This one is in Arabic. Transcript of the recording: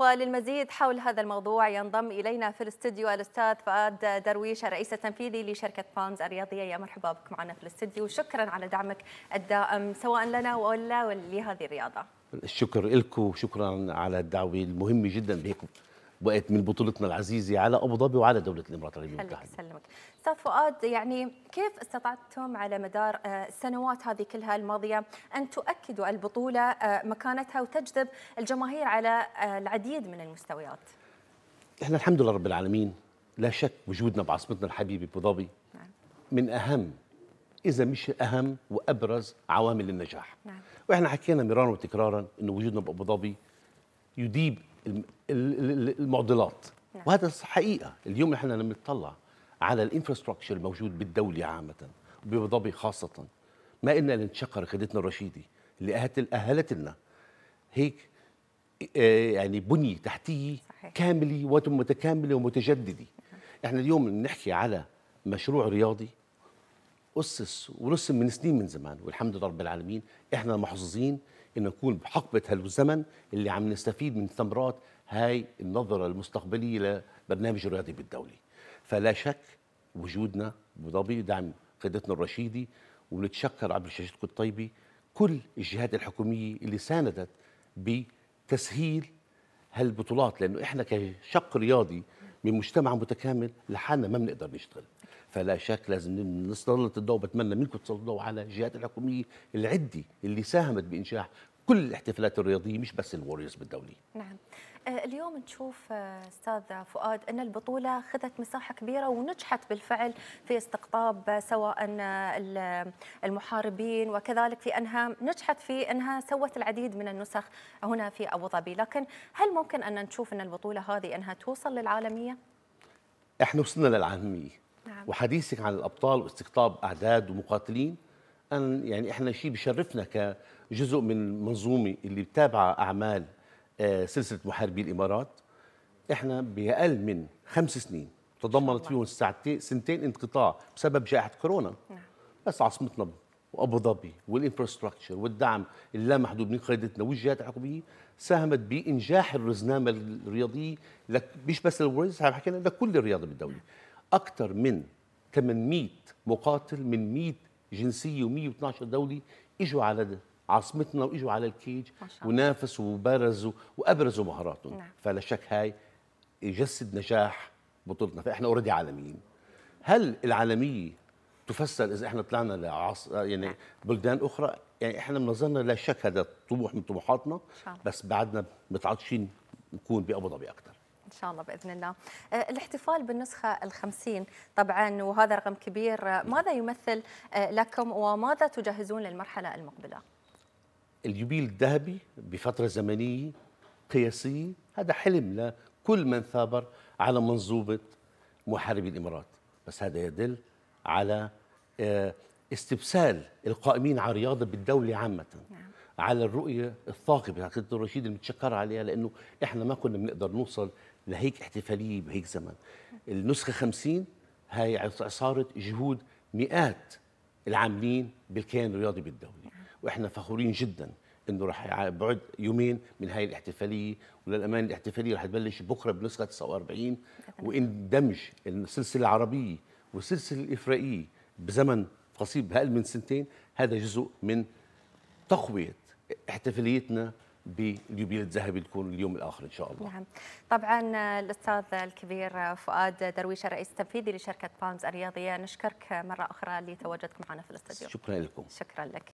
وللمزيد حول هذا الموضوع ينضم إلينا في الاستديو الأستاذ فؤاد درويش الرئيس التنفيذي لشركة بامز الرياضية يا مرحبا بك معنا في الاستديو وشكرا على دعمك الدائم سواء لنا ولا لهذه الرياضة الشكر لكم وشكرا على الدعوة المهمة جدا بكم وقت من بطولتنا العزيزه على ابو ظبي وعلى دوله الامارات العربيه المتحده. يسلمك. استاذ فؤاد يعني كيف استطعتم على مدار آه، السنوات هذه كلها الماضيه ان تؤكدوا البطوله آه، مكانتها وتجذب الجماهير على آه، العديد من المستويات؟ احنا الحمد لله رب العالمين لا شك وجودنا بعاصمتنا الحبيبه ابو ظبي نعم. من اهم اذا مش اهم وابرز عوامل النجاح. نعم. واحنا حكينا مرارا وتكرارا انه وجودنا بابو ظبي يديب المعضلات نعم. وهذا حقيقه اليوم نحن لما نطلع على الانفراستراكشر الموجود بالدوله عامه وبابو ظبي خاصه ما إلنا لنتشكر خدتنا الرشيدي اللي أهلت لنا هيك آه، يعني بنية تحتية كاملة ومتكاملة ومتجددة نعم. احنا اليوم بنحكي على مشروع رياضي اسس ورسم من سنين من زمان والحمد لله رب العالمين احنا محظوظين ان نكون بحقبه هالزمن اللي عم نستفيد من ثمرات هاي النظره المستقبليه لبرنامج الرياضي بالدولي فلا شك وجودنا بضبي دعم قيادتنا الرشيدي ونتشكر عبر شاشتكم الطيبه كل الجهات الحكوميه اللي ساندت بتسهيل هالبطولات لانه احنا كشق رياضي من مجتمع متكامل لحالنا ما بنقدر نشتغل فلا شك لازم نسلط الضوء بتمنى منكم تسلطوا الضوء على الجهات الحكوميه العده اللي ساهمت بانشاء كل الاحتفالات الرياضيه مش بس الوريوز بالدولي نعم آه، اليوم نشوف آه، استاذ فؤاد ان البطوله خذت مساحه كبيره ونجحت بالفعل في استقطاب آه، سواء المحاربين وكذلك في انها نجحت في انها سوت العديد من النسخ هنا في ابو ظبي، لكن هل ممكن ان نشوف ان البطوله هذه انها توصل للعالميه؟ احنا وصلنا للعالميه نعم. وحديثك عن الابطال واستقطاب اعداد ومقاتلين أن يعني إحنا شيء بشرفنا كجزء من منظومة اللي بتابعة أعمال آه، سلسلة محاربي الإمارات إحنا بأقل من خمس سنين تضمنت فيهم ساعتين سنتين انقطاع بسبب جائحة كورونا نعم. بس عاصمتنا وابو ظبي والانفراستراكشر والدعم اللامحدود من قيادتنا والجهات الحكوميه ساهمت بانجاح الرزنامه الرياضيه لك مش بس للورز حكينا لكل الرياضه بالدوله اكثر من 800 مقاتل من 100 جنسيه و112 دولي اجوا على عاصمتنا واجوا على الكيج ونافسوا وبرزوا وابرزوا مهاراتهم نعم. فلا شك هاي يجسد نجاح بطولتنا فاحنا اوريدي عالميين هل العالميه تفسر اذا احنا طلعنا لعص يعني نعم. بلدان اخرى يعني احنا من نظرنا لا شك هذا طموح من طموحاتنا بس بعدنا متعطشين نكون بابو ظبي اكثر إن شاء الله بإذن الله آه، الاحتفال بالنسخة الخمسين طبعا وهذا رقم كبير آه، ماذا يمثل آه، لكم وماذا تجهزون للمرحلة المقبلة؟ اليوبيل الذهبي بفترة زمنية قياسية هذا حلم لكل من ثابر على منظومة محاربي الإمارات بس هذا يدل على استبسال القائمين على الرياضة بالدولة عامة نعم. على الرؤيه الثاقبه بتاعت الرشيد الدكتور اللي عليها لانه احنا ما كنا بنقدر نوصل لهيك احتفاليه بهيك زمن النسخه 50 هي عصاره جهود مئات العاملين بالكيان الرياضي بالدولي واحنا فخورين جدا انه راح بعد يومين من هاي الاحتفاليه وللامانه الاحتفاليه راح تبلش بكره بنسخه 49 وان دمج السلسله العربيه والسلسله الافرائيه بزمن قصير باقل من سنتين هذا جزء من تقويه احتفاليتنا باليوبيل الذهبي تكون اليوم الاخر ان شاء الله. نعم. طبعا الاستاذ الكبير فؤاد درويشه رئيس التنفيذي لشركه باوندز الرياضيه نشكرك مره اخرى لتواجدك معنا في الاستديو. شكرا لكم. شكرا لك.